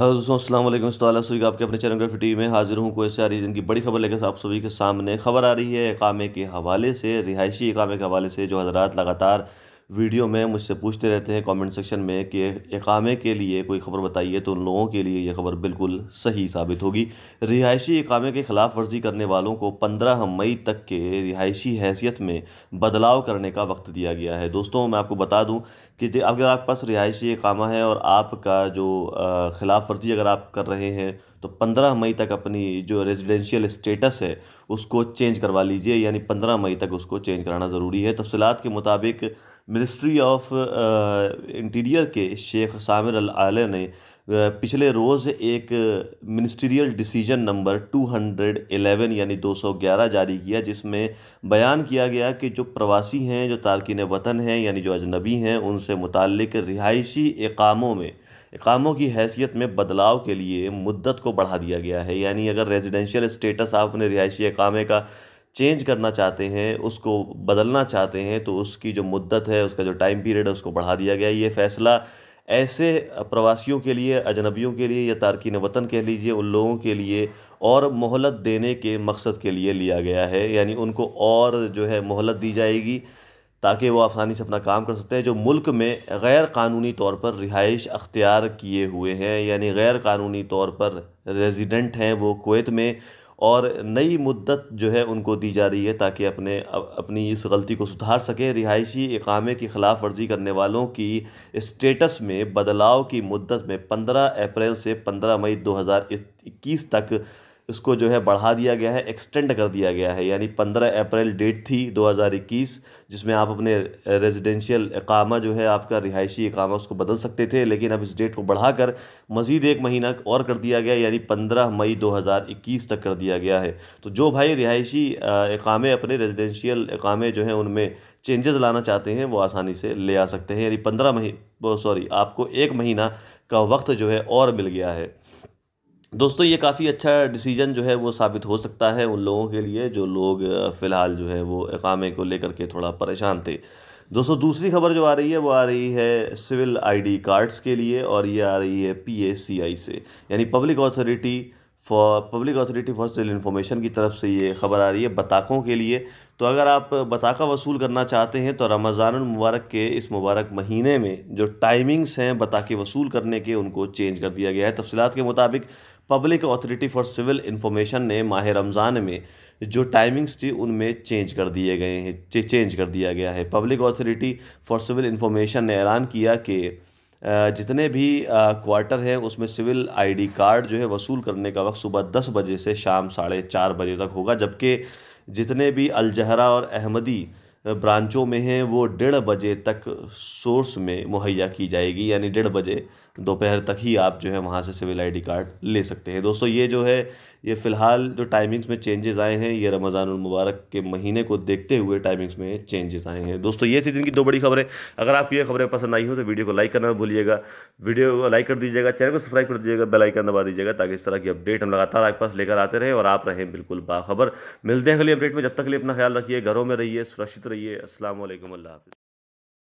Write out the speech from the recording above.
सभी तो आपके अपने चैनल ग्राफिटी में हाजिर हूँ कोई सारी जिनकी बड़ी खबर लेकर आप सभी के सामने खबर आ रही है एकामे के हवाले से रिहायशी एकामे के हवाले से जो हजरात लगातार वीडियो में मुझसे पूछते रहते हैं कमेंट सेक्शन में कि इकामे के लिए कोई ख़बर बताइए तो उन लोगों के लिए यह खबर बिल्कुल सही साबित होगी रिहायशी इकामे के ख़िलाफ़ वर्जी करने वालों को पंद्रह मई तक के रिहायशी हैसियत में बदलाव करने का वक्त दिया गया है दोस्तों मैं आपको बता दूँ कि अगर आपके पास रिहायशी इकामा है और आपका जो ख़िलाफ़ वर्जी अगर आप कर रहे हैं तो 15 मई तक अपनी जो रेजिडेंशियल स्टेटस है उसको चेंज करवा लीजिए यानी 15 मई तक उसको चेंज कराना ज़रूरी है तफसलत के मुताबिक मिनिस्ट्री ऑफ इंटीरियर के शेख सामिर अल आले ने पिछले रोज़ एक मिनिस्ट्रियल डिसीजन नंबर 211 यानी 211 जारी किया जिसमें बयान किया गया कि जो प्रवासी हैं जो तारकिन वतन हैं यानी जो अजनबी हैं उनसे मुतक रिहायशी इकामों में इकामों की हैसियत में बदलाव के लिए मुद्दत को बढ़ा दिया गया है यानी अगर रेजिडेंशियल स्टेटस आपने रिहायशी इकामे का चेंज करना चाहते हैं उसको बदलना चाहते हैं तो उसकी जो मुद्दत है उसका जो टाइम पीरियड है उसको बढ़ा दिया गया ये फ़ैसला ऐसे प्रवासियों के लिए अजनबियों के लिए या तारकिन वतन कह लीजिए उन लोगों के लिए और मोहलत देने के मकसद के लिए लिया गया है यानी उनको और जो है मोहलत दी जाएगी ताकि वो आसानी से अपना काम कर सकते हैं जो मुल्क में गैर कानूनी तौर पर रिहाइश अख्तियार किए हुए हैं यानी गैर कानूनी तौर पर रेजिडेंट हैं वो कोत में और नई मुद्दत जो है उनको दी जा रही है ताकि अपने अपनी इस गलती को सुधार सकें रिहायशी इकामे की खिलाफ वर्जी करने वालों की स्टेटस में बदलाव की मुद्दत में 15 अप्रैल से 15 मई 2021 तक इसको जो है बढ़ा दिया गया है एक्सटेंड कर दिया गया है यानी 15 अप्रैल डेट थी 2021 जिसमें आप अपने रेजिडेंशियल इकामा जो है आपका रिहायशी इकामा उसको बदल सकते थे लेकिन अब इस डेट को बढ़ाकर मज़ीद एक महीना और कर दिया गया यानी 15 मई 2021 तक कर दिया गया है तो जो भाई रिहायशी इकामे अपने रेजिडेंशियल इकामे जो हैं उनमें चेंजेस लाना चाहते हैं वो आसानी से ले आ सकते हैं यानी पंद्रह मही सॉरी आपको एक महीना का वक्त जो है और मिल गया है दोस्तों ये काफ़ी अच्छा डिसीजन जो है वो साबित हो सकता है उन लोगों के लिए जो लोग फ़िलहाल जो है वो इकामे को लेकर के थोड़ा परेशान थे दोस्तों दूसरी खबर जो आ रही है वो आ रही है सिविल आईडी कार्ड्स के लिए और ये आ रही है पीएसीआई से यानी public authority for public authority for civil information की तरफ से ये खबर आ रही है बताकों के लिए तो अगर आप बताका वसूल करना चाहते हैं तो रमज़ान मुबारक के इस मुबारक महीने में जो टाइमिंग्स हैं बताके वसूल करने के उनको चेंज कर दिया गया है तफसीत के मुताबिक public authority for civil information ने माह रमज़ान में जो टाइमिंग्स थी उनमें चेंज कर दिए गए हैं चेंज कर दिया गया है public authority for civil information ने ऐलान किया कि जितने भी क्वार्टर हैं उसमें सिविल आईडी कार्ड जो है वसूल करने का वक्त सुबह दस बजे से शाम साढ़े चार बजे तक होगा जबकि जितने भी अलजहरा और अहमदी ब्रांचों में हैं वो डेढ़ बजे तक सोर्स में मुहैया की जाएगी यानी डेढ़ बजे दोपहर तक ही आप जो है वहाँ से सिविल आईडी कार्ड ले सकते हैं दोस्तों ये जो है ये फ़िलहाल जो टाइमिंग्स में चेंजेस आए हैं ये रमज़ान मुबारक के महीने को देखते हुए टाइमिंग्स में चेंजेस आए हैं दोस्तों ये थी दिन की दो बड़ी खबरें अगर आपको ये खबरें पसंद आई हो तो वीडियो को लाइक करना भूलिएगा वीडियो को लाइक कर दीजिएगा चैनल को सब्सक्राइब कर दीजिएगा बेल आइकन दबा दीजिएगा ताकि इस तरह की अपडेट हम लगातार आपके पास लेकर आते रहे और आप रहें बिल्कुल बाखबर मिलते हैं अगली अपडेट में जब तक लिए अपना ख्याल रखिए घरों में रहिए सुरक्षित रहिए असल हाफ़